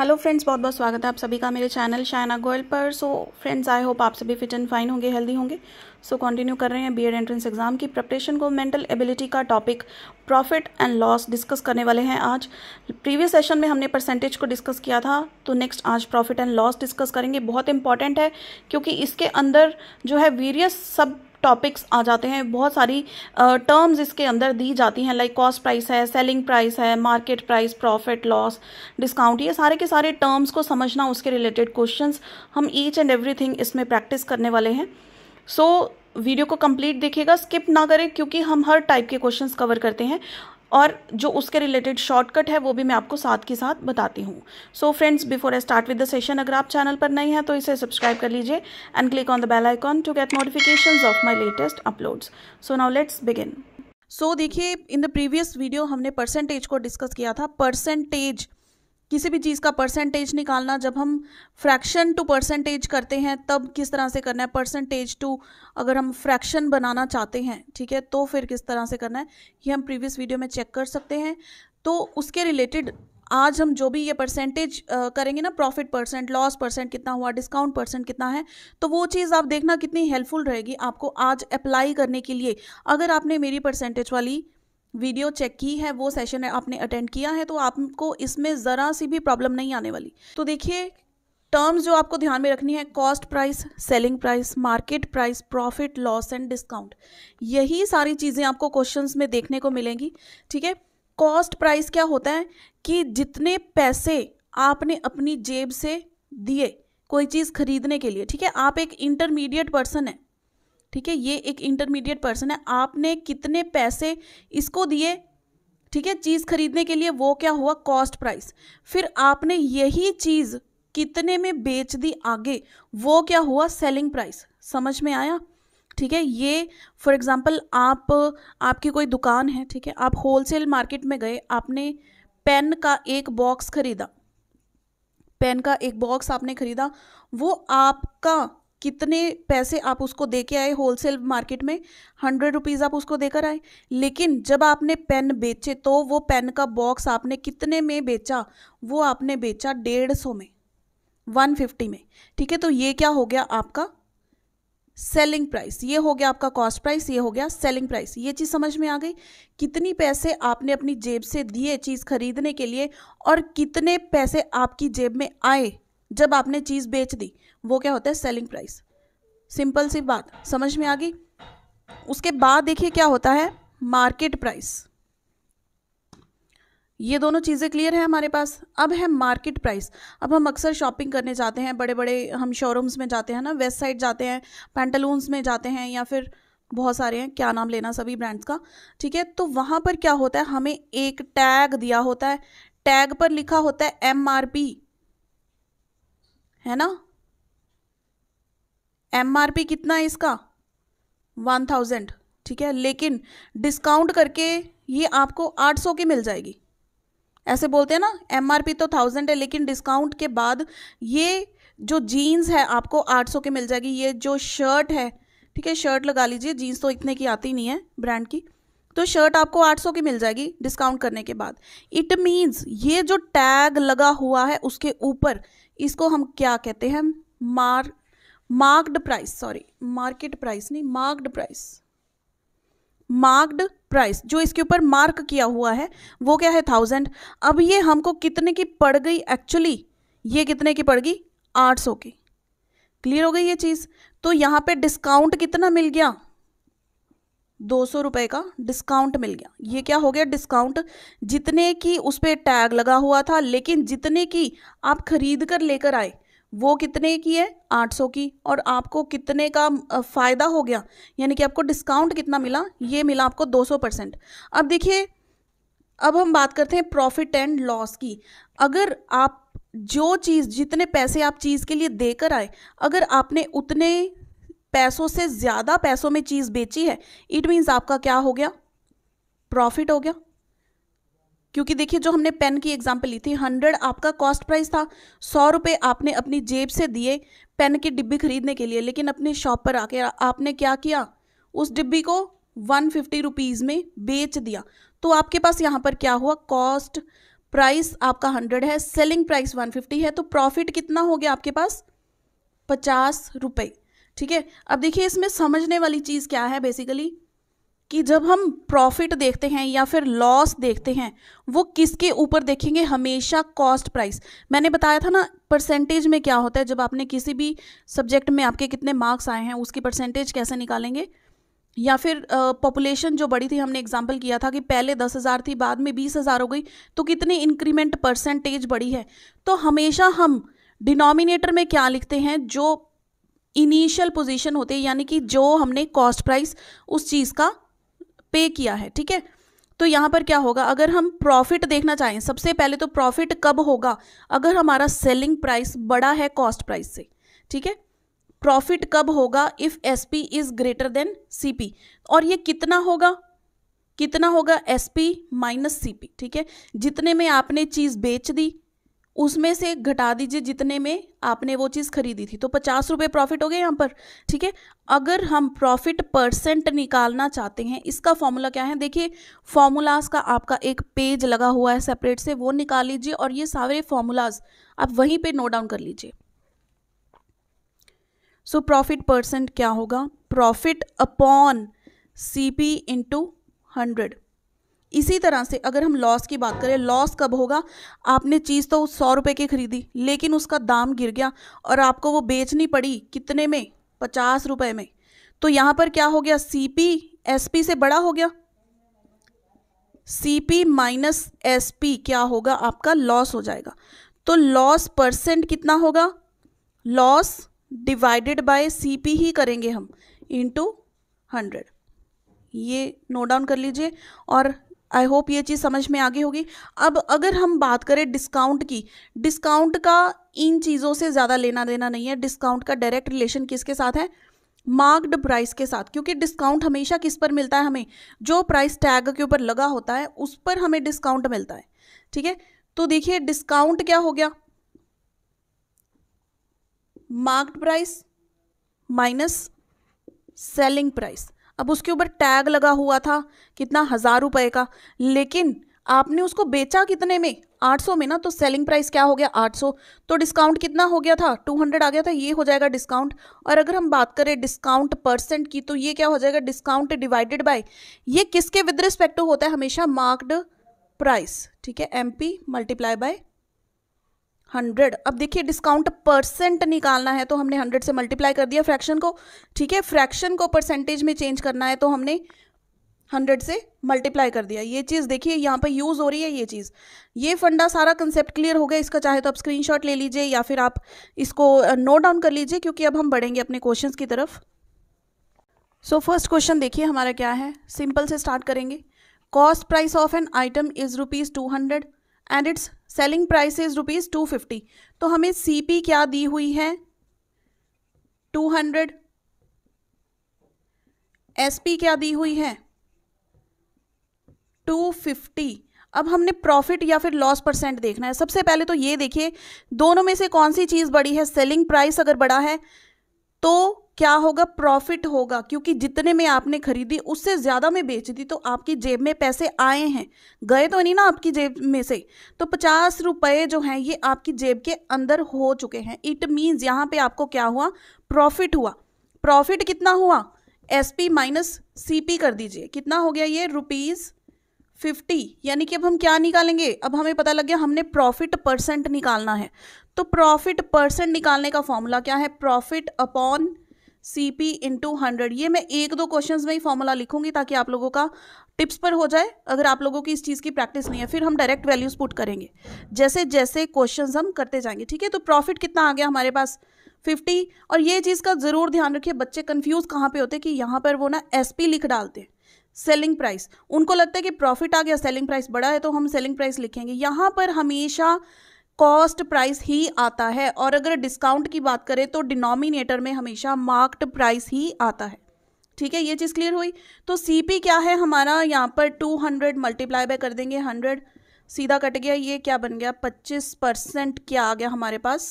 hello friends बहुत बहुत स्वागत है आप सभी का मेरे चैनल शाइना गोयल पर सो फ्रेंड्स आई होप आप सभी फिट एंड फाइन होंगे हेल्दी होंगे सो so, कंटिन्यू कर रहे हैं बीएड एंट्रेंस एग्जाम की प्रपरेशन को मेंटल एबिलिटी का topic profit and loss discuss करने वाले हैं आज प्रीवियस सेशन में हमने परसेंटेज को डिस्कस किया था तो नेक्स्ट आज प्रॉफिट एंड लॉस डिस्कस करेंगे बहुत इंपॉर्टेंट है क्योंकि इसके अंदर जो है वेरियस सब टॉपिक्स आ जाते हैं बहुत सारी टर्म्स uh, इसके अंदर दी जाती हैं लाइक कॉस्ट प्राइस है सेलिंग प्राइस है market price profit loss discount ये सारे के सारे टर्म्स को समझना उसके रिलेटेड क्वेश्चंस हम ईच एंड एवरीथिंग इसमें प्रैक्टिस करने वाले हैं सो so, वीडियो को कंप्लीट देखिएगा स्किप ना करें क्योंकि हम हर टाइप के क्वेश्चंस कवर करते हैं और जो उसके रिलेटेड शॉर्टकट है वो भी मैं आपको साथ के साथ बताती हूँ so friends before I start with the session अगर आप चैनल पर नहीं हैं तो इसे सब्सक्राइब कर लीजिए and click on the bell icon to get notification of my latest uploads so now let's begin so देखिए इन द प्रीवियस वीडियो हमने परसेंटेज को डिस्कस किया था परसेंटेज किसी भी चीज़ का परसेंटेज निकालना जब हम फ्रैक्शन टू परसेंटेज करते हैं तब किस तरह से करना है परसेंटेज टू अगर हम फ्रैक्शन बनाना चाहते हैं ठीक है तो फिर किस तरह से करना है ये हम प्रीवियस वीडियो में चेक कर सकते हैं तो उसके रिलेटेड आज हम जो भी ये परसेंटेज करेंगे ना प्रॉफिट परसेंट लॉस परसेंट कितना हुआ डिस्काउंट परसेंट कितना है तो वो चीज़ आप देखना कितनी हेल्पफुल रहेगी आपको आज अप्लाई करने के लिए अगर आपने मेरी परसेंटेज वाली वीडियो चेक की है वो सेशन आपने अटेंड किया है तो आपको इसमें ज़रा सी भी प्रॉब्लम नहीं आने वाली तो देखिए टर्म्स जो आपको ध्यान में रखनी है cost price selling price market price profit loss and discount यही सारी चीज़ें आपको क्वेश्चंस में देखने को मिलेंगी ठीक है कॉस्ट प्राइस क्या होता है कि जितने पैसे आपने अपनी जेब से दिए कोई चीज़ खरीदने के लिए ठीक है आप एक इंटरमीडिएट पर्सन है ठीक है ये एक इंटरमीडिएट पर्सन है आपने कितने पैसे इसको दिए ठीक है चीज़ खरीदने के लिए वो क्या हुआ कॉस्ट प्राइस फिर आपने यही चीज़ कितने में बेच दी आगे वो क्या हुआ सेलिंग प्राइस समझ में आया ठीक है ये फॉर एग्जांपल आप आपकी कोई दुकान है ठीक है आप होलसेल मार्केट में गए आपने पेन का एक बॉक्स खरीदा पेन का एक बॉक्स आपने खरीदा वो आपका कितने पैसे आप उसको दे के आए होलसेल मार्केट में हंड्रेड रुपीज़ आप उसको देकर आए लेकिन जब आपने पेन बेचे तो वो पेन का बॉक्स आपने कितने में बेचा वो आपने बेचा डेढ़ सौ में वन फिफ्टी में ठीक है तो ये क्या हो गया आपका सेलिंग प्राइस ये हो गया आपका कॉस्ट प्राइस ये हो गया सेलिंग प्राइस ये चीज़ समझ में आ गई कितनी पैसे आपने अपनी जेब से दिए चीज़ खरीदने के लिए और कितने पैसे आपकी जेब में आए जब आपने चीज़ बेच दी वो क्या होता है सेलिंग प्राइस सिंपल सी बात समझ में आ गई उसके बाद देखिए क्या होता है मार्केट प्राइस ये दोनों चीज़ें क्लियर है हमारे पास अब है मार्केट प्राइस अब हम अक्सर शॉपिंग करने जाते हैं बड़े बड़े हम शोरूम्स में जाते हैं ना वेस्ट साइड जाते हैं पेंटलून्स में जाते हैं या फिर बहुत सारे हैं क्या नाम लेना सभी ब्रांड्स का ठीक है तो वहाँ पर क्या होता है हमें एक टैग दिया होता है टैग पर लिखा होता है एम आर पी है ना एम कितना है इसका वन थाउजेंड ठीक है लेकिन डिस्काउंट करके ये आपको आठ सौ की मिल जाएगी ऐसे बोलते हैं ना एम आर पी तो थाउजेंड है लेकिन डिस्काउंट के बाद ये जो जीन्स है आपको आठ सौ की मिल जाएगी ये जो शर्ट है ठीक है शर्ट लगा लीजिए जीन्स तो इतने की आती नहीं है ब्रांड की तो शर्ट आपको 800 की मिल जाएगी डिस्काउंट करने के बाद इट मीन्स ये जो टैग लगा हुआ है उसके ऊपर इसको हम क्या कहते हैं मार marked price sorry market price नहीं मार्क्ड प्राइस मार्क्ड प्राइस जो इसके ऊपर मार्क किया हुआ है वो क्या है थाउजेंड अब ये हमको कितने की पड़ गई एक्चुअली ये कितने की पड़ गई आठ सौ की क्लियर हो गई ये चीज़ तो यहाँ पे डिस्काउंट कितना मिल गया दो सौ रुपये का डिस्काउंट मिल गया ये क्या हो गया डिस्काउंट जितने की उस पर टैग लगा हुआ था लेकिन जितने की आप खरीद कर लेकर आए वो कितने की है 800 की और आपको कितने का फ़ायदा हो गया यानी कि आपको डिस्काउंट कितना मिला ये मिला आपको 200 परसेंट अब देखिए अब हम बात करते हैं प्रॉफिट एंड लॉस की अगर आप जो चीज़ जितने पैसे आप चीज़ के लिए देकर आए अगर आपने उतने पैसों से ज़्यादा पैसों में चीज़ बेची है इट मीन्स आपका क्या हो गया प्रॉफिट हो गया क्योंकि देखिए जो हमने पेन की एग्जाम्पल ली थी हंड्रेड आपका कॉस्ट प्राइस था सौ रुपये आपने अपनी जेब से दिए पेन की डिब्बी खरीदने के लिए लेकिन अपने शॉप पर आके आपने क्या किया उस डिब्बी को वन फिफ्टी रुपीज़ में बेच दिया तो आपके पास यहाँ पर क्या हुआ कॉस्ट प्राइस आपका हंड्रेड है सेलिंग प्राइस वन फिफ्टी है तो प्रॉफिट कितना हो गया आपके पास पचास रुपये ठीक है अब देखिए इसमें समझने वाली चीज़ क्या है बेसिकली कि जब हम प्रॉफिट देखते हैं या फिर लॉस देखते हैं वो किसके ऊपर देखेंगे हमेशा कॉस्ट प्राइस मैंने बताया था ना परसेंटेज में क्या होता है जब आपने किसी भी सब्जेक्ट में आपके कितने मार्क्स आए हैं उसकी परसेंटेज कैसे निकालेंगे या फिर पॉपुलेशन जो बड़ी थी हमने एग्जाम्पल किया था कि पहले दस हज़ार थी बाद में बीस हज़ार हो गई तो कितनी इंक्रीमेंट परसेंटेज बढ़ी है तो हमेशा हम डिनोमिनेटर में क्या लिखते हैं जो इनिशियल पोजीशन होती है यानी कि जो हमने कॉस्ट प्राइस उस चीज़ का पे किया है ठीक है तो यहाँ पर क्या होगा अगर हम प्रॉफिट देखना चाहें सबसे पहले तो प्रॉफिट कब होगा अगर हमारा सेलिंग प्राइस बड़ा है कॉस्ट प्राइस से ठीक है प्रॉफिट कब होगा if S P is greater than C P और ये कितना होगा कितना होगा S P minus C P ठीक है जितने में आपने चीज़ बेच दी उसमें से घटा दीजिए जितने में आपने वो चीज़ खरीदी थी तो पचास रुपये प्रॉफिट हो गए यहाँ पर ठीक है अगर हम प्रॉफिट परसेंट निकालना चाहते हैं इसका फॉर्मूला क्या है देखिए फॉर्मूलाज का आपका एक पेज लगा हुआ है सेपरेट से वो निकाल लीजिए और ये सारे फॉर्मूलाज आप वहीं पे नोट डाउन कर लीजिए सो प्रॉफिट परसेंट क्या होगा profit upon C P into hundred इसी तरह से अगर हम लॉस की बात करें लॉस कब होगा आपने चीज़ तो सौ रुपये की खरीदी लेकिन उसका दाम गिर गया और आपको वो बेचनी पड़ी कितने में पचास रुपये में तो यहाँ पर क्या हो गया सी पी एस पी से बड़ा हो गया C P minus S P क्या होगा आपका लॉस हो जाएगा तो लॉस परसेंट कितना होगा loss divided by C P ही करेंगे हम इंटू हंड्रेड ये नोट डाउन कर लीजिए और आई होप ये चीज़ समझ में आगे होगी अब अगर हम बात करें डिस्काउंट की डिस्काउंट का इन चीज़ों से ज़्यादा लेना देना नहीं है डिस्काउंट का डायरेक्ट रिलेशन किसके साथ है मार्क्ड प्राइस के साथ क्योंकि डिस्काउंट हमेशा किस पर मिलता है हमें जो प्राइस टैग के ऊपर लगा होता है उस पर हमें डिस्काउंट मिलता है ठीक है तो देखिए डिस्काउंट क्या हो गया marked price minus selling price अब उसके ऊपर टैग लगा हुआ था कितना हज़ार रुपए का लेकिन आपने उसको बेचा कितने में 800 में ना तो सेलिंग प्राइस क्या हो गया 800 तो डिस्काउंट कितना हो गया था 200 आ गया था ये हो जाएगा डिस्काउंट और अगर हम बात करें डिस्काउंट परसेंट की तो ये क्या हो जाएगा डिस्काउंट डिवाइडेड बाय ये किसके विद रिस्पेक्ट होता है हमेशा मार्क्ड प्राइस ठीक है M P multiply by hundred अब देखिए डिस्काउंट परसेंट निकालना है तो हमने हंड्रेड से मल्टीप्लाई कर दिया फ्रैक्शन को ठीक है फ्रैक्शन को परसेंटेज में चेंज करना है तो हमने हंड्रेड से मल्टीप्लाई कर दिया ये चीज़ देखिए यहाँ पर यूज़ हो रही है ये चीज़ ये फंडा सारा कंसेप्ट क्लियर हो गया इसका चाहे तो आप स्क्रीनशॉट ले लीजिए या फिर आप इसको नोट डाउन कर लीजिए क्योंकि अब हम बढ़ेंगे अपने क्वेश्चंस की तरफ सो फर्स्ट क्वेश्चन देखिए हमारा क्या है सिंपल से स्टार्ट करेंगे cost price of an item is rupees two hundred and its selling price is rupees two fifty तो हमें सी क्या दी हुई है टू हंड्रेड एस पी क्या दी हुई है टू फिफ्टी अब हमने प्रॉफिट या फिर लॉस परसेंट देखना है सबसे पहले तो ये देखिए दोनों में से कौन सी चीज़ बड़ी है सेलिंग प्राइस अगर बड़ा है तो क्या होगा प्रॉफिट होगा क्योंकि जितने में आपने खरीदी उससे ज़्यादा में बेच दी तो आपकी जेब में पैसे आए हैं गए तो नहीं ना आपकी जेब में से तो पचास रुपये जो हैं ये आपकी जेब के अंदर हो चुके हैं इट मीन्स यहाँ पे आपको क्या हुआ प्रॉफिट हुआ प्रॉफिट कितना हुआ S P minus C P कर दीजिए कितना हो गया ये रुपीज़ फिफ्टी यानी कि अब हम क्या निकालेंगे अब हमें पता लग गया हमने प्रॉफिट परसेंट निकालना है तो प्रॉफिट परसेंट निकालने का फॉर्मूला क्या है profit upon C P into hundred ये मैं एक दो क्वेश्चंस में ही फॉर्मूला लिखूंगी ताकि आप लोगों का टिप्स पर हो जाए अगर आप लोगों की इस चीज़ की प्रैक्टिस नहीं है फिर हम डायरेक्ट वैल्यूज पुट करेंगे जैसे जैसे क्वेश्चंस हम करते जाएंगे ठीक है तो प्रॉफिट कितना आ गया हमारे पास फिफ्टी और ये चीज़ का ज़रूर ध्यान रखिए बच्चे कन्फ्यूज़ कहाँ पर होते हैं कि यहाँ पर वो ना एस लिख डालते हैं सेलिंग प्राइस उनको लगता है कि प्रॉफिट आ गया सेलिंग प्राइस बड़ा है तो हम सेलिंग प्राइस लिखेंगे यहाँ पर हमेशा कॉस्ट प्राइस ही आता है और अगर डिस्काउंट की बात करें तो डिनोमिनेटर में हमेशा मार्क्ड प्राइस ही आता है ठीक है ये चीज़ क्लियर हुई तो सी पी क्या है हमारा यहाँ पर टू हंड्रेड मल्टीप्लाई बाय कर देंगे हंड्रेड सीधा कट गया ये क्या बन गया पच्चीस परसेंट क्या आ गया हमारे पास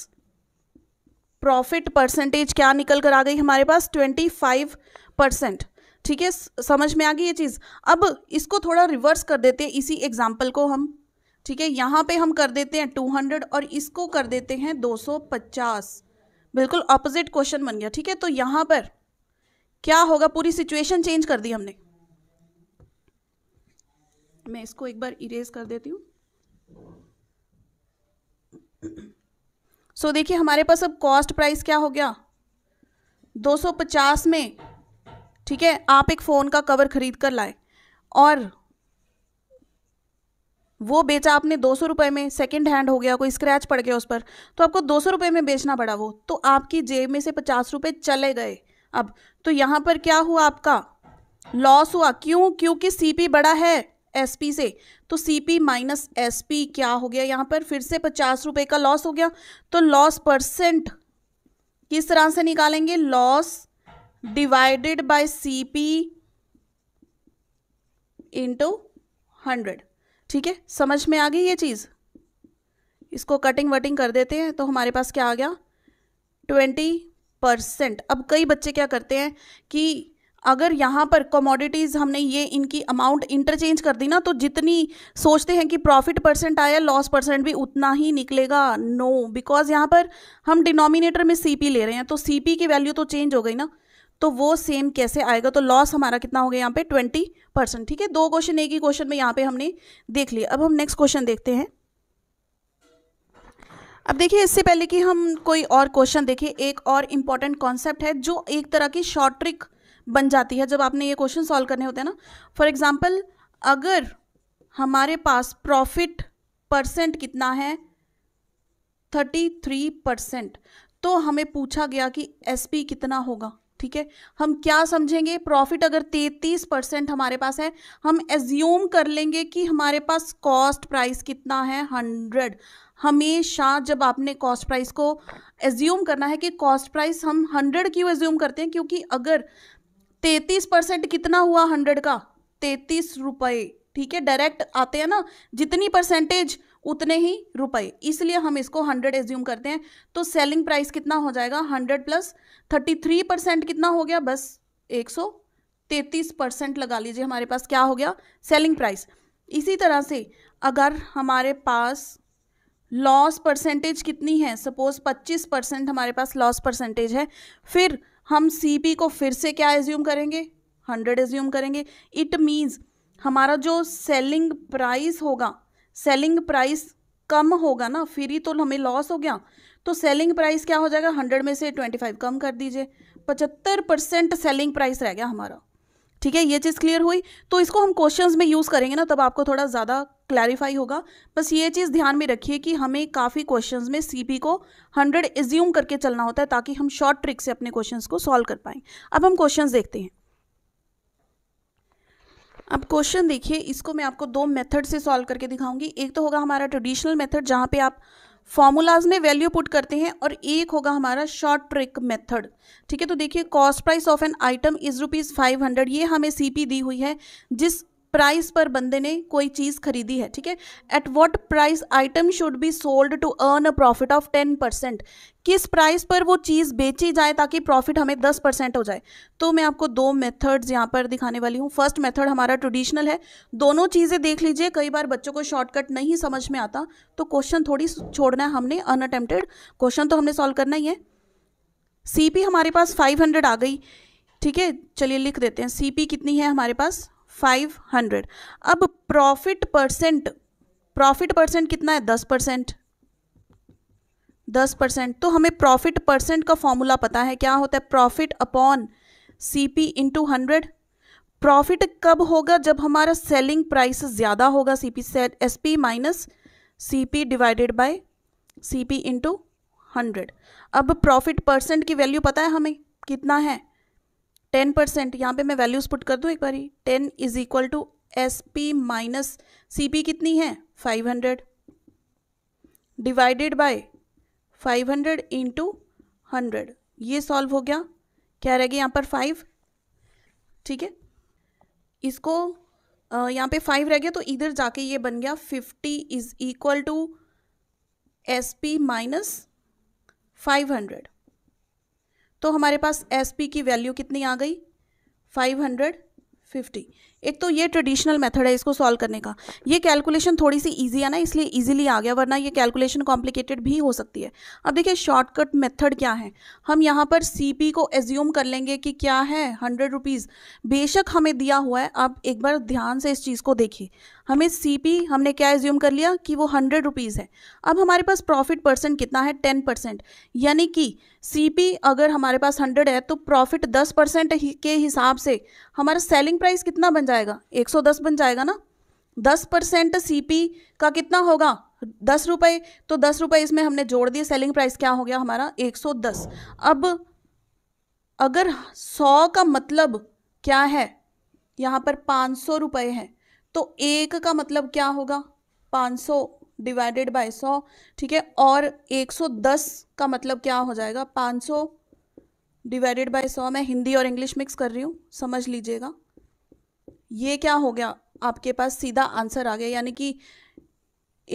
प्रॉफिट परसेंटेज क्या निकल कर आ गई हमारे पास ट्वेंटी फाइव परसेंट ठीक है समझ में आ गई ये चीज़ अब इसको थोड़ा रिवर्स कर देते हैं इसी एग्जाम्पल को हम ठीक है यहाँ पे हम कर देते हैं 200 और इसको कर देते हैं 250 बिल्कुल अपोजिट क्वेश्चन बन गया ठीक है तो यहाँ पर क्या होगा पूरी सिचुएशन चेंज कर दी हमने मैं इसको एक बार इरेज कर देती हूँ सो so, देखिए हमारे पास अब कॉस्ट प्राइस क्या हो गया 250 में ठीक है आप एक फ़ोन का कवर खरीद कर लाए और वो बेचा आपने दो सौ रुपये में सेकेंड हैंड हो गया कोई स्क्रैच पड़ गया उस पर तो आपको दो सौ रुपये में बेचना पड़ा वो तो आपकी जेब में से पचास रुपये चले गए अब तो यहाँ पर क्या हुआ आपका लॉस हुआ क्यों क्योंकि पी बड़ा है पी से तो सी पी माइनस पी क्या हो गया यहाँ पर फिर से पचास रुपये का लॉस हो गया तो लॉस परसेंट किस तरह से निकालेंगे loss divided by C P into hundred ठीक है समझ में आ गई ये चीज़ इसको कटिंग वटिंग कर देते हैं तो हमारे पास क्या आ गया ट्वेंटी परसेंट अब कई बच्चे क्या करते हैं कि अगर यहाँ पर कमोडिटीज़ हमने ये इनकी अमाउंट इंटरचेंज कर दी ना तो जितनी सोचते हैं कि प्रॉफिट परसेंट आया लॉस परसेंट भी उतना ही निकलेगा नो बिकॉज यहाँ पर हम डिनोमिनेटर में सीपी ले रहे हैं तो सीपी की वैल्यू तो चेंज हो गई ना तो वो सेम कैसे आएगा तो लॉस हमारा कितना हो गया यहाँ पे ट्वेंटी परसेंट ठीक है दो क्वेश्चन एक ही क्वेश्चन में यहाँ पे हमने देख लिया अब हम नेक्स्ट क्वेश्चन देखते हैं अब देखिए इससे पहले कि हम कोई और क्वेश्चन देखें एक और इम्पॉर्टेंट कॉन्सेप्ट है जो एक तरह की शॉर्ट ट्रिक बन जाती है जब आपने ये क्वेश्चन सॉल्व करने होते हैं ना फॉर एग्जाम्पल अगर हमारे पास प्रॉफिट परसेंट कितना है थर्टी थ्री परसेंट तो हमें पूछा गया कि एसपी कितना होगा ठीक है हम क्या समझेंगे प्रॉफिट अगर तैतीस परसेंट हमारे पास है हम एज्यूम कर लेंगे कि हमारे पास कॉस्ट प्राइस कितना है हंड्रेड हमेशा जब आपने कॉस्ट प्राइस को एज्यूम करना है कि कॉस्ट प्राइस हम हंड्रेड क्यों एज्यूम करते हैं क्योंकि अगर तैतीस परसेंट कितना हुआ हंड्रेड का तैतीस रुपये ठीक है डायरेक्ट आते हैं ना जितनी परसेंटेज उतने ही रुपए इसलिए हम इसको हंड्रेड एज्यूम करते हैं तो सेलिंग प्राइस कितना हो जाएगा hundred plus thirty three percent कितना हो गया बस एक सौ तैतीस परसेंट लगा लीजिए हमारे पास क्या हो गया सेलिंग प्राइस इसी तरह से अगर हमारे पास लॉस परसेंटेज कितनी है सपोज 25 परसेंट हमारे पास लॉस परसेंटेज है फिर हम सी को फिर से क्या एज्यूम करेंगे हंड्रेड एज्यूम करेंगे इट मीन्स हमारा जो सेलिंग प्राइस होगा सेलिंग प्राइस कम होगा ना फिर ही तो हमें लॉस हो गया तो सेलिंग प्राइस क्या हो जाएगा हंड्रेड में से ट्वेंटी फाइव कम कर दीजिए पचहत्तर परसेंट सेलिंग प्राइस रह गया हमारा ठीक है ये चीज़ क्लियर हुई तो इसको हम क्वेश्चंस में यूज़ करेंगे ना तब आपको थोड़ा ज़्यादा क्लैरिफाई होगा बस ये चीज़ ध्यान में रखिए कि हमें काफ़ी क्वेश्चंस में सीपी को 100 एज्यूम करके चलना होता है ताकि हम शॉर्ट ट्रिक से अपने क्वेश्चंस को सॉल्व कर पाएँ अब हम क्वेश्चंस देखते हैं अब क्वेश्चन देखिए इसको मैं आपको दो मेथड से सॉल्व करके दिखाऊंगी एक तो होगा हमारा ट्रेडिशनल मेथड जहाँ पे आप फॉर्मूलाज में वैल्यू पुट करते हैं और एक होगा हमारा शॉर्ट ट्रिक मेथड ठीक है तो देखिए cost price of an item is rupees five hundred ये हमें सीपी दी हुई है जिस प्राइस पर बंदे ने कोई चीज़ खरीदी है ठीक है at what price item should be sold to earn a profit of ten percent किस प्राइस पर वो चीज़ बेची जाए ताकि प्रॉफिट हमें दस परसेंट हो जाए तो मैं आपको दो मेथड्स यहाँ पर दिखाने वाली हूँ फर्स्ट मेथड हमारा ट्रेडिशनल है दोनों चीज़ें देख लीजिए कई बार बच्चों को शॉर्टकट नहीं समझ में आता तो क्वेश्चन थोड़ी छोड़ना है हमने अनअटेम्प्टेड क्वेश्चन तो हमने सॉल्व करना ही है सी हमारे पास फाइव आ गई ठीक है चलिए लिख देते हैं सी कितनी है हमारे पास फाइव हंड्रेड अब प्रॉफिट परसेंट प्रॉफिट परसेंट कितना है दस परसेंट दस परसेंट तो हमें प्रॉफिट परसेंट का फॉर्मूला पता है क्या होता है profit upon C P into hundred profit कब होगा जब हमारा सेलिंग प्राइस ज़्यादा होगा सी पी से S P minus C P divided by C P into hundred अब प्रॉफिट परसेंट की वैल्यू पता है हमें कितना है टेन परसेंट यहाँ पर मैं वैल्यूज़ पुट कर दूँ एक बारी ten is equal to S P minus C P कितनी है five hundred divided by five hundred into hundred ये सॉल्व हो गया क्या रह गया यहाँ पर फाइव ठीक है इसको यहाँ पे फाइव रह गया तो इधर जाके ये बन गया fifty is equal to S P minus five hundred तो हमारे पास एस पी की वैल्यू कितनी आ गई फाइव हंड्रेड फिफ्टी एक तो ये ट्रेडिशनल मेथड है इसको सॉल्व करने का ये कैलकुलेशन थोड़ी सी इजी है ना इसलिए इजीली आ गया वरना ये कैलकुलेशन कॉम्प्लिकेटेड भी हो सकती है अब देखिए शॉर्टकट मेथड क्या है हम यहाँ पर सीपी को एज्यूम कर लेंगे कि क्या है हंड्रेड रुपीज़ बेशक हमें दिया हुआ है आप एक बार ध्यान से इस चीज़ को देखिए हमें सी पी हमने क्या एज्यूम कर लिया कि वो हंड्रेड रुपीज़ है अब हमारे पास प्रॉफिट परसेंट कितना है टेन परसेंट यानी कि सी पी अगर हमारे पास हंड्रेड है तो प्रॉफिट दस परसेंट के हिसाब से हमारा सेलिंग प्राइस कितना बन जाएगा एक सौ दस बन जाएगा ना दस परसेंट सी पी का कितना होगा दस रुपये तो दस रुपये इसमें हमने जोड़ दिए सेलिंग प्राइस क्या हो गया हमारा एक सौ दस अब अगर सौ का मतलब क्या है यहाँ पर पाँच सौ रुपये हैं तो एक का मतलब क्या होगा 500 डिवाइडेड बाय 100 ठीक है और 110 का मतलब क्या हो जाएगा 500 डिवाइडेड बाय 100 मैं हिंदी और इंग्लिश मिक्स कर रही हूँ समझ लीजिएगा ये क्या हो गया आपके पास सीधा आंसर आ गया यानी कि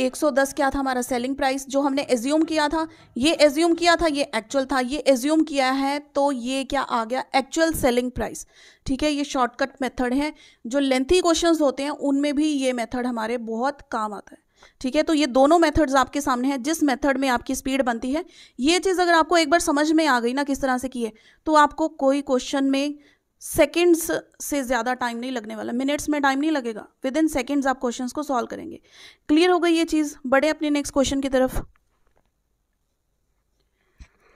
110 क्या था हमारा सेलिंग प्राइस जो हमने एज्यूम किया था ये एज्यूम किया था ये एक्चुअल था ये एज्यूम किया है तो ये क्या आ गया एक्चुअल सेलिंग प्राइस ठीक है ये शॉर्टकट मेथड है जो लेंथी क्वेश्चंस होते हैं उनमें भी ये मेथड हमारे बहुत काम आता है ठीक है तो ये दोनों मेथड्स आपके सामने हैं जिस मेथड में आपकी स्पीड बनती है ये चीज़ अगर आपको एक बार समझ में आ गई ना किस तरह से की है तो आपको कोई क्वेश्चन में सेकेंड्स से ज़्यादा टाइम नहीं लगने वाला मिनट्स में टाइम नहीं लगेगा विद इन सेकेंड्स आप क्वेश्चंस को सॉल्व करेंगे क्लियर हो गई ये चीज़ बड़े अपने नेक्स्ट क्वेश्चन की तरफ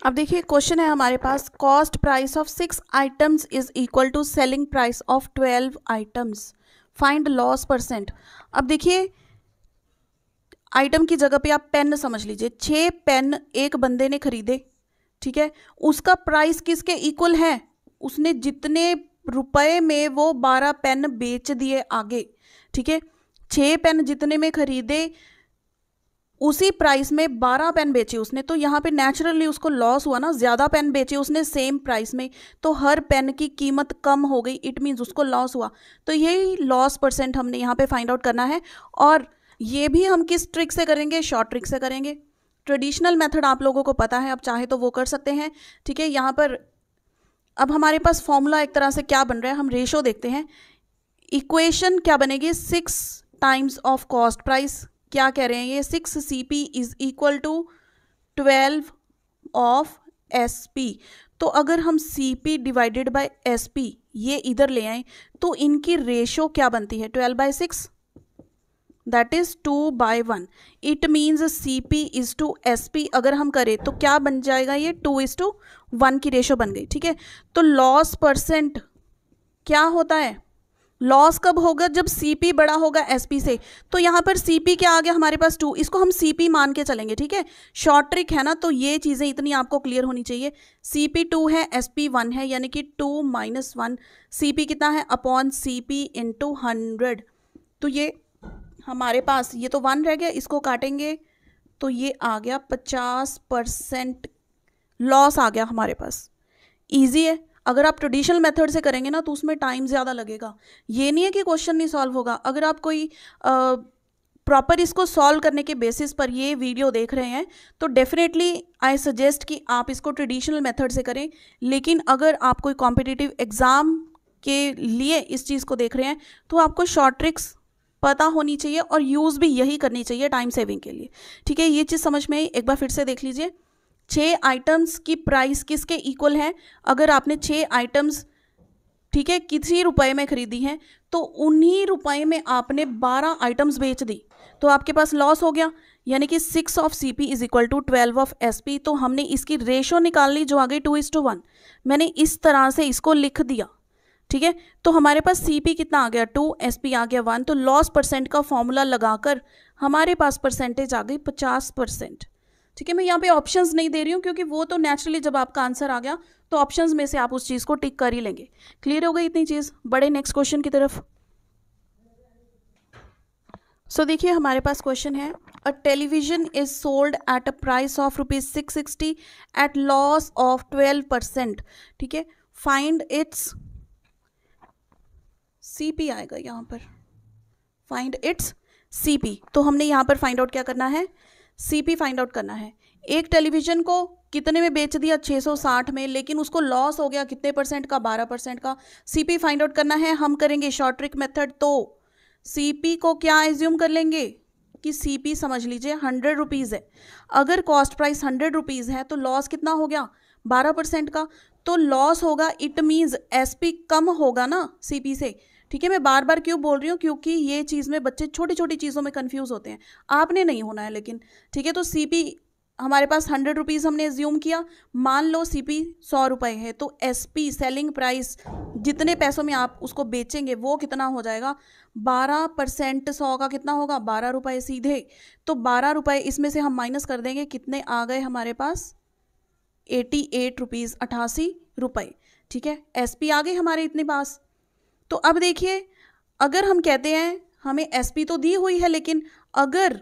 अब देखिए क्वेश्चन है हमारे पास cost price of six items is equal to selling price of twelve items find loss percent अब देखिए आइटम की जगह पे आप पेन समझ लीजिए छः पेन एक बंदे ने खरीदे ठीक है उसका प्राइस किसके इक्वल है उसने जितने रुपए में वो बारह पेन बेच दिए आगे ठीक है छः पेन जितने में खरीदे उसी प्राइस में बारह पेन बेचे उसने तो यहाँ पे नेचुरली उसको लॉस हुआ ना ज़्यादा पेन बेचे उसने सेम प्राइस में तो हर पेन की कीमत कम हो गई इट मीन्स उसको लॉस हुआ तो यही लॉस परसेंट हमने यहाँ पे फाइंड आउट करना है और ये भी हम किस ट्रिक से करेंगे शॉर्ट ट्रिक से करेंगे ट्रेडिशनल मेथड आप लोगों को पता है आप चाहे तो वो कर सकते हैं ठीक है यहाँ पर अब हमारे पास फॉर्मूला एक तरह से क्या बन रहा है हम रेशो देखते हैं इक्वेशन क्या बनेगी six times of cost price क्या कह रहे हैं ये six C P is equal to twelve of S P तो अगर हम C P divided by S P ये इधर ले आए तो इनकी रेशो क्या बनती है twelve by six that is two by one it means C P is to S P अगर हम करें तो क्या बन जाएगा ये टू इज़ टू वन की रेशो बन गई ठीक है तो लॉस परसेंट क्या होता है लॉस कब होगा जब सीपी बड़ा होगा एसपी से तो यहाँ पर सीपी क्या आ गया हमारे पास टू इसको हम सीपी मान के चलेंगे ठीक है शॉर्ट ट्रिक है ना तो ये चीज़ें इतनी आपको क्लियर होनी चाहिए सीपी टू है एसपी वन है यानी कि टू माइनस वन पी कितना है अपॉन सीपी इंटू हंड्रेड तो ये हमारे पास ये तो वन रह गया इसको काटेंगे तो ये आ गया पचास परसेंट लॉस आ गया हमारे पास ईजी है अगर आप ट्रेडिशनल मेथड से करेंगे ना तो उसमें टाइम ज़्यादा लगेगा ये नहीं है कि क्वेश्चन नहीं सॉल्व होगा अगर आप कोई प्रॉपर इसको सॉल्व करने के बेसिस पर ये वीडियो देख रहे हैं तो डेफिनेटली आई सजेस्ट कि आप इसको ट्रेडिशनल मेथड से करें लेकिन अगर आप कोई कॉम्पिटिटिव एग्ज़ाम के लिए इस चीज़ को देख रहे हैं तो आपको शॉर्ट ट्रिक्स पता होनी चाहिए और यूज़ भी यही करनी चाहिए टाइम सेविंग के लिए ठीक है ये चीज़ समझ में आई एक बार फिर से देख लीजिए छः आइटम्स की प्राइस किसके इक्वल है अगर आपने छः आइटम्स ठीक है किसी रुपए में खरीदी हैं तो उन्हीं रुपए में आपने बारह आइटम्स बेच दी तो आपके पास लॉस हो गया यानी कि six of C P is equal to twelve of S P तो हमने इसकी रेशो निकाल ली जो आ गई टू इज टू वन मैंने इस तरह से इसको लिख दिया ठीक है तो हमारे पास सी पी कितना आ गया टू एस पी आ गया वन तो लॉस परसेंट का फॉर्मूला लगाकर हमारे पास परसेंटेज आ गई पचास परसेंट ठीक है मैं यहाँ पे ऑप्शंस नहीं दे रही हूँ क्योंकि वो तो नेचुरली जब आपका आंसर आ गया तो ऑप्शंस में से आप उस चीज़ को टिक कर ही लेंगे क्लियर हो गई इतनी चीज़ बड़े नेक्स्ट क्वेश्चन की तरफ सो so, देखिए हमारे पास क्वेश्चन है a television is sold at a price of rupees six sixty at loss of twelve percent ठीक है फाइंड इट्स सी पी आएगा यहाँ पर फाइंड इट्स सी पी तो हमने यहाँ पर फाइंड आउट क्या करना है सी पी फाइंड आउट करना है एक टेलीविज़न को कितने में बेच दिया 660 में लेकिन उसको लॉस हो गया कितने परसेंट का 12 परसेंट का पी फाइंड आउट करना है हम करेंगे शॉर्ट ट्रिक मेथड तो पी को क्या एज्यूम कर लेंगे कि पी समझ लीजिए हंड्रेड रुपीज़ है अगर कॉस्ट प्राइस हंड्रेड रुपीज़ है तो लॉस कितना हो गया बारह परसेंट का तो लॉस होगा इट मीन्स पी कम होगा ना पी से ठीक है मैं बार बार क्यों बोल रही हूँ क्योंकि ये चीज़ में बच्चे छोटी छोटी चीज़ों में कन्फ्यूज़ होते हैं आपने नहीं होना है लेकिन ठीक है तो सी हमारे पास हंड्रेड रुपीज़ हमने ज्यूम किया मान लो सी पी सौ रुपये है तो एस पी सेलिंग प्राइस जितने पैसों में आप उसको बेचेंगे वो कितना हो जाएगा बारह परसेंट सौ का कितना होगा बारह रुपये सीधे तो बारह रुपये इसमें से हम माइनस कर देंगे कितने आ गए हमारे पास एटी एट रुपीज़ अठासी रुपये ठीक है एस पी आ गए हमारे इतने पास तो अब देखिए अगर हम कहते हैं हमें एस तो दी हुई है लेकिन अगर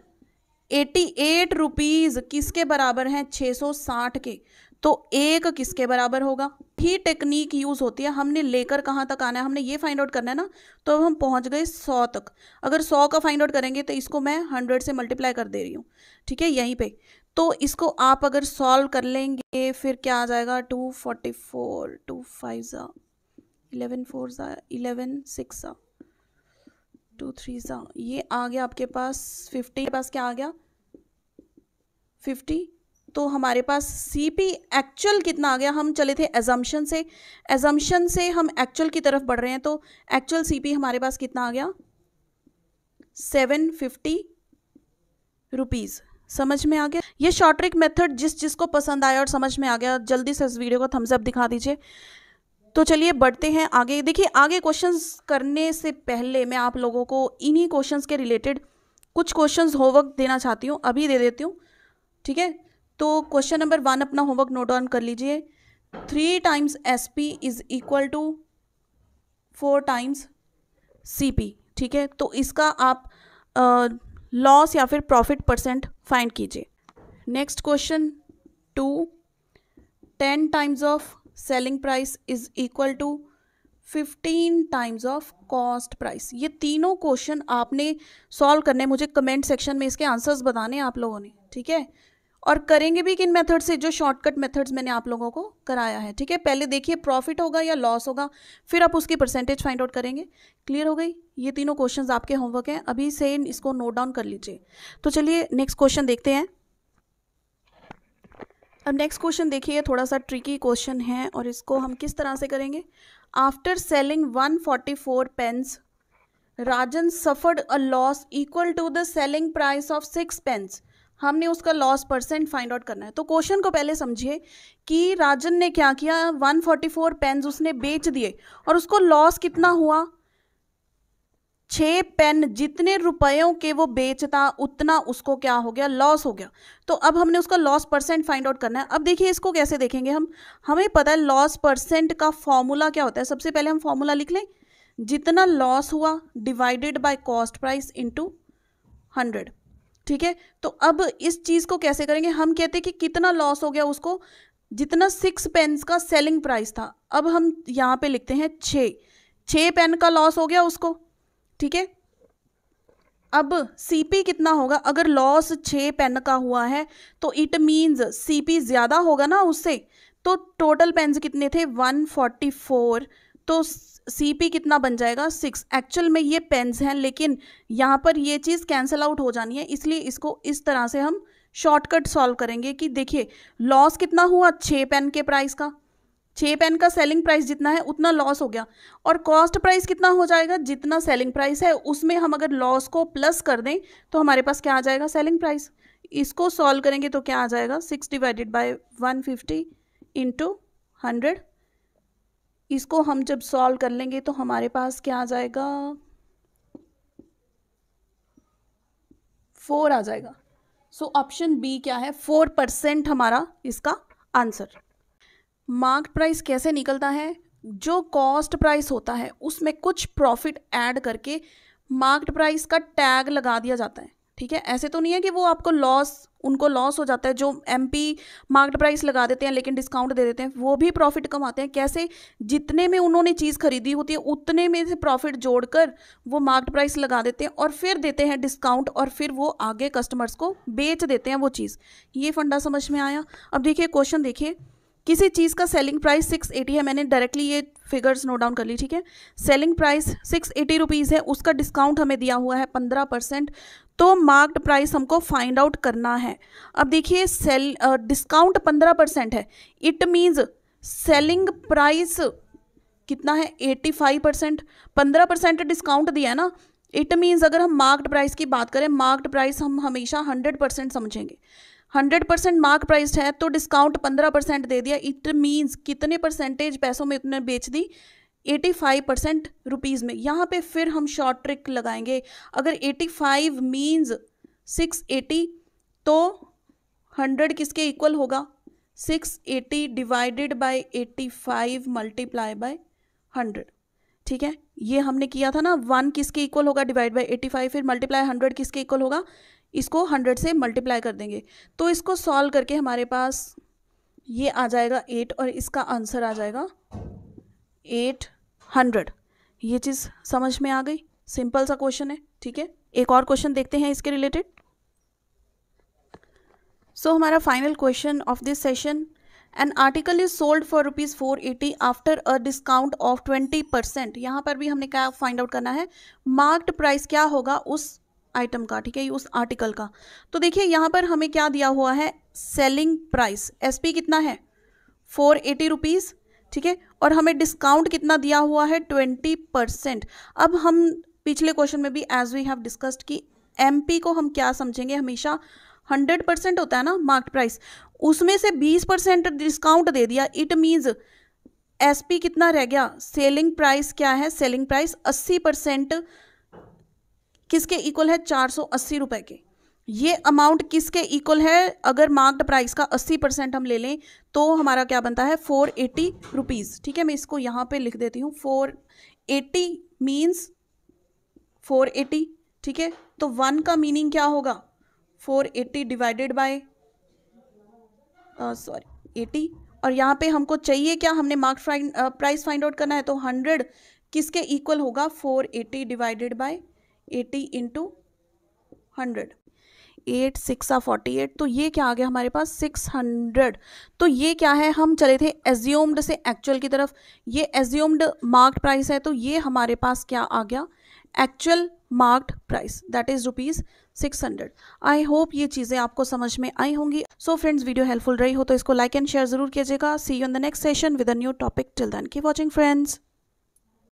एटी एट रुपीज़ किसके बराबर हैं 660 के तो एक किसके बराबर होगा ही टेक्निक यूज़ होती है हमने लेकर कहाँ तक आना है हमने ये फाइंड आउट करना है ना तो अब हम पहुँच गए सौ तक अगर सौ का फाइंड आउट करेंगे तो इसको मैं हंड्रेड से मल्टीप्लाई कर दे रही हूँ ठीक है यहीं पे तो इसको आप अगर सॉल्व कर लेंगे फिर क्या आ जाएगा two forty four two five eleven four ज़ा इलेवन सिक्स ज़ा टू थ्री ज़ा ये आ गया आपके पास फिफ्टी के पास क्या आ गया फिफ्टी तो हमारे पास सी पी एक्चुअल कितना आ गया हम चले थे एजम्पन से एजम्पन से हम एक्चुअल की तरफ बढ़ रहे हैं तो एक्चुअल सी पी हमारे पास कितना आ गया सेवन फिफ्टी रुपीज़ समझ में आ गया ये शॉर्ट ट्रिक मेथड जिस जिसको पसंद आया और समझ में आ गया जल्दी से इस वीडियो को थम्सअप दिखा दीजिए तो चलिए बढ़ते हैं आगे देखिए आगे क्वेश्चंस करने से पहले मैं आप लोगों को इन्हीं क्वेश्चंस के रिलेटेड कुछ क्वेश्चंस होमवर्क देना चाहती हूँ अभी दे देती हूँ ठीक है तो क्वेश्चन नंबर वन अपना होमवर्क नोट ऑन कर लीजिए three times S P is equal to four times C P ठीक है तो इसका आप लॉस या फिर प्रॉफिट परसेंट फाइंड कीजिए next question two ten times of selling price is equal to fifteen times of cost price ये तीनों क्वेश्चन आपने सॉल्व करने मुझे कमेंट सेक्शन में इसके आंसर्स बताने आप लोगों ने ठीक है और करेंगे भी किन मेथड से जो शॉर्टकट मेथड्स मैंने आप लोगों को कराया है ठीक है पहले देखिए प्रॉफिट होगा या लॉस होगा फिर आप उसकी परसेंटेज फाइंड आउट करेंगे क्लियर हो गई ये तीनों क्वेश्चंस आपके होमवर्क हैं अभी से इसको नोट डाउन कर लीजिए तो चलिए नेक्स्ट क्वेश्चन देखते हैं अब नेक्स्ट क्वेश्चन देखिए थोड़ा सा ट्रिकी क्वेश्चन है और इसको हम किस तरह से करेंगे after selling 144 pens Rajan suffered a loss equal to the selling price of six pens हमने उसका लॉस परसेंट फाइंड आउट करना है तो क्वेश्चन को पहले समझिए कि राजन ने क्या किया 144 पेन्स उसने बेच दिए और उसको लॉस कितना हुआ छः पेन जितने रुपयों के वो बेचता उतना उसको क्या हो गया लॉस हो गया तो अब हमने उसका लॉस परसेंट फाइंड आउट करना है अब देखिए इसको कैसे देखेंगे हम हमें पता है लॉस परसेंट का फॉर्मूला क्या होता है सबसे पहले हम फॉर्मूला लिख लें जितना लॉस हुआ divided by cost price into hundred ठीक है तो अब इस चीज़ को कैसे करेंगे हम कहते हैं कि कितना लॉस हो गया उसको जितना सिक्स पेन्स का सेलिंग प्राइस था अब हम यहाँ पे लिखते हैं छः छः पेन का लॉस हो गया उसको ठीक है अब सीपी कितना होगा अगर लॉस छः पेन का हुआ है तो इट मीन्स सीपी ज़्यादा होगा ना उससे तो टोटल पेन्स कितने थे 144 तो सीपी कितना बन जाएगा सिक्स एक्चुअल में ये पेन्स हैं लेकिन यहाँ पर ये चीज़ कैंसिल आउट हो जानी है इसलिए इसको इस तरह से हम शॉर्टकट सॉल्व करेंगे कि देखिए लॉस कितना हुआ छः पेन के प्राइस का छः पेन का सेलिंग प्राइस जितना है उतना लॉस हो गया और कॉस्ट प्राइस कितना हो जाएगा जितना सेलिंग प्राइस है उसमें हम अगर लॉस को प्लस कर दें तो हमारे पास क्या आ जाएगा सेलिंग प्राइस इसको सॉल्व करेंगे तो क्या आ जाएगा six divided by one fifty into hundred इसको हम जब सॉल्व कर लेंगे तो हमारे पास क्या आ जाएगा फोर आ जाएगा सो ऑप्शन बी क्या है फोर परसेंट हमारा इसका आंसर मार्क्ड प्राइस कैसे निकलता है जो कॉस्ट प्राइस होता है उसमें कुछ प्रॉफिट ऐड करके मार्क्ड प्राइस का टैग लगा दिया जाता है ठीक है ऐसे तो नहीं है कि वो आपको लॉस उनको लॉस हो जाता है जो एम पी मार्क्ड प्राइस लगा देते हैं लेकिन डिस्काउंट दे देते हैं वो भी प्रॉफिट कमाते हैं कैसे जितने में उन्होंने चीज़ खरीदी होती है उतने में से प्रॉफिट जोड़कर वो मार्क्ड प्राइस लगा देते हैं और फिर देते हैं डिस्काउंट और फिर वो आगे कस्टमर्स को बेच देते हैं वो चीज़ ये फंडा समझ में आया अब देखिए क्वेश्चन देखिए किसी चीज़ का सेलिंग प्राइस सिक्स एटी है मैंने डायरेक्टली ये फिगर्स नोट डाउन कर ली ठीक है selling price six eighty rupees है उसका डिस्काउंट हमें दिया हुआ है पंद्रह परसेंट तो मार्क्ड प्राइस हमको फाइंड आउट करना है अब देखिए सेल डिस्काउंट पंद्रह परसेंट है इट मीन्स सेलिंग प्राइस कितना है एटी फाइव परसेंट पंद्रह परसेंट डिस्काउंट दिया है ना इट मीन्स अगर हम मार्क्ड प्राइस की बात करें मार्क्ड प्राइस हम हमेशा हंड्रेड परसेंट समझेंगे हंड्रेड परसेंट मार्क प्राइस है तो डिस्काउंट पंद्रह परसेंट दे दिया इट मीन्स कितने परसेंटेज पैसों में इतने बेच दी एटी फाइव परसेंट रुपीज़ में यहाँ पे फिर हम शॉर्ट ट्रिक लगाएंगे अगर eighty five means six eighty तो हंड्रेड किसके इक्वल होगा six eighty divided by eighty five multiply by hundred ठीक है ये हमने किया था ना वन किसके इक्वल होगा डिवाइड बाय एटी फाइव फिर मल्टीप्लाई हंड्रेड किसके इक्वल होगा इसको हंड्रेड से मल्टीप्लाई कर देंगे तो इसको सॉल्व करके हमारे पास ये आ जाएगा एट और इसका आंसर आ जाएगा एट हंड्रेड ये चीज़ समझ में आ गई सिंपल सा क्वेश्चन है ठीक है एक और क्वेश्चन देखते हैं इसके रिलेटेड सो so, हमारा final question of this session an article is sold for rupees four eighty after a discount of twenty percent यहाँ पर भी हमने क्या फाइंड आउट करना है मार्क्ड प्राइस क्या होगा उस आइटम का ठीक है उस आर्टिकल का तो देखिए यहाँ पर हमें क्या दिया हुआ है सेलिंग प्राइस एस पी कितना है फोर एटी रुपीज़ ठीक है और हमें डिस्काउंट कितना दिया हुआ है ट्वेंटी परसेंट अब हम पिछले क्वेश्चन में भी एज वी हैव डिस्कस्ड कि एम को हम क्या समझेंगे हमेशा हंड्रेड परसेंट होता है ना मार्केट प्राइस उसमें से बीस परसेंट डिस्काउंट दे दिया इट मीन्स एस कितना रह गया सेलिंग प्राइस क्या है सेलिंग प्राइस अस्सी परसेंट किसके इक्वल है चार सौ अस्सी रुपए के ये अमाउंट किसके इक्वल है अगर मार्क्ड प्राइस का 80 परसेंट हम ले लें तो हमारा क्या बनता है फोर एटी रुपीज़ ठीक है मैं इसको यहाँ पे लिख देती हूँ four eighty means four eighty ठीक है तो वन का मीनिंग क्या होगा four eighty divided by sorry eighty और यहाँ पे हमको चाहिए क्या हमने मार्क प्राइस फाइंड आउट करना है तो हंड्रेड किसके इक्वल होगा four eighty divided by eighty into hundred eight six आ फोर्टी एट तो ये क्या आ गया हमारे पास सिक्स हंड्रेड तो ये क्या है हम चले थे एज्यूम्ड से एक्चुअल की तरफ ये एज्यूम्ड मार्क्ड प्राइस है तो ये हमारे पास क्या आ गया actual marked price that is rupees six hundred I hope ये चीज़ें आपको समझ में आई होंगी सो फ्रेंड्स वीडियो हेल्पफुल रही हो तो इसको लाइक एंड शेयर जरूर कीजिएगा see you in the next session with a new topic till then keep watching friends